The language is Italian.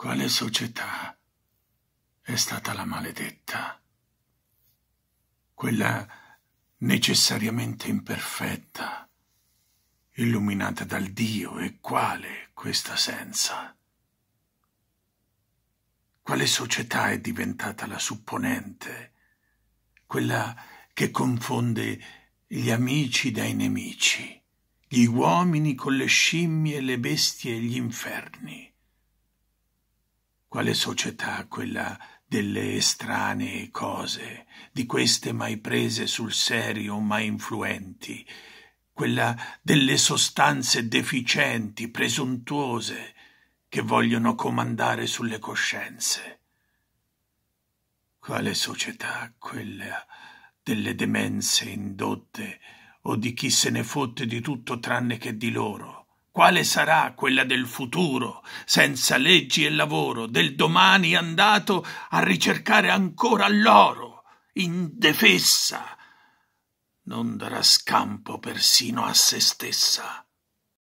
Quale società è stata la maledetta? Quella necessariamente imperfetta, illuminata dal Dio e quale questa senza? Quale società è diventata la supponente, quella che confonde gli amici dai nemici, gli uomini con le scimmie, le bestie e gli inferni? Quale società quella delle estranee cose, di queste mai prese sul serio, mai influenti, quella delle sostanze deficienti, presuntuose, che vogliono comandare sulle coscienze. Quale società quella delle demenze indotte o di chi se ne fotte di tutto tranne che di loro, quale sarà quella del futuro, senza leggi e lavoro, del domani andato a ricercare ancora l'oro, indefessa? Non darà scampo persino a se stessa.